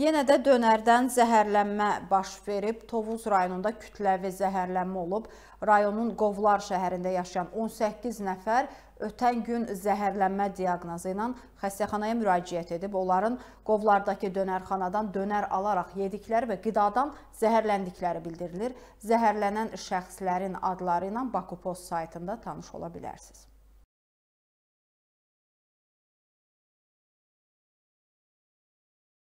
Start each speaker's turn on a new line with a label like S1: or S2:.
S1: Yenə də dönərdən zəhərlənmə baş verib. Tovuz rayonunda kütləvi zəhərlənmə olub. Rayonun Qovlar şəhərində yaşayan 18 nəfər ötən gün zəhərlənmə diaqnozu ilə xəstəxanaya müraciət edib. Onların Qovlardakı dönərxanadan dönər alaraq yedikləri və qidadan zəhərləndikləri bildirilir. Zəhərlənən şəxslərin adları ilə Bakupost saytında tanış ola bilərsiniz.